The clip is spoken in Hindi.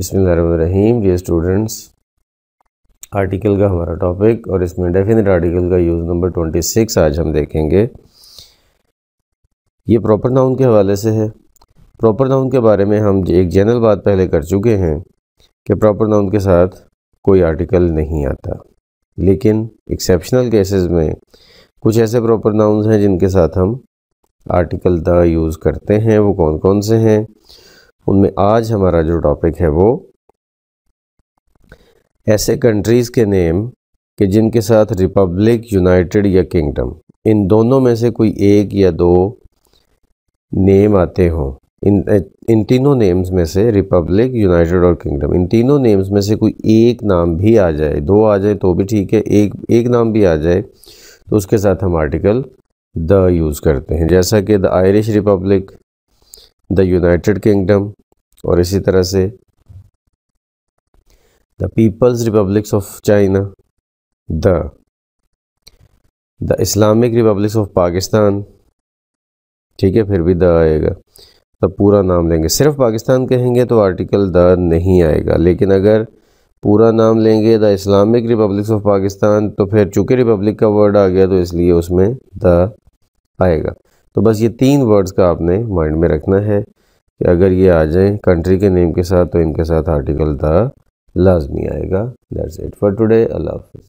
बसमीम ये स्टूडेंट्स आर्टिकल का हमारा टॉपिक और इसमें डेफिनेट आर्टिकल का यूज़ नंबर ट्वेंटी सिक्स आज हम देखेंगे ये प्रॉपर नाउन के हवाले से है प्रॉपर नाउन के बारे में हम एक जनरल बात पहले कर चुके हैं कि प्रॉपर नाउन के साथ कोई आर्टिकल नहीं आता लेकिन एक्सेप्शनल केसेस में कुछ ऐसे प्रॉपर नाउन्स हैं जिनके साथ हम आर्टिकल द यूज़ करते हैं वो कौन कौन से हैं उनमें आज हमारा जो टॉपिक है वो ऐसे कंट्रीज़ के नेम कि जिनके साथ रिपब्लिक यूनाइटेड या किंगडम इन दोनों में से कोई एक या दो नेम आते हों इन इन तीनों नेम्स में से रिपब्लिक यूनाइटेड और किंगडम इन तीनों नेम्स में से कोई एक नाम भी आ जाए दो आ जाए तो भी ठीक है एक एक नाम भी आ जाए तो उसके साथ हम आर्टिकल द यूज़ करते हैं जैसा कि the Irish Republic the United Kingdom और इसी तरह से the peoples republics of China the the Islamic republics of Pakistan ठीक है फिर भी द आएगा तो पूरा नाम लेंगे सिर्फ पाकिस्तान कहेंगे तो आर्टिकल द नहीं आएगा लेकिन अगर पूरा नाम लेंगे the Islamic republics of Pakistan तो फिर चूँकि रिपब्लिक का वर्ड आ गया तो इसलिए उसमें द आएगा तो बस ये तीन वर्ड्स का आपने माइंड में रखना है कि अगर ये आ जाए कंट्री के नेम के साथ तो इनके साथ आर्टिकल था लाजमी आएगा दैट्स इट फॉर टुडे अल्लाह हाफिज़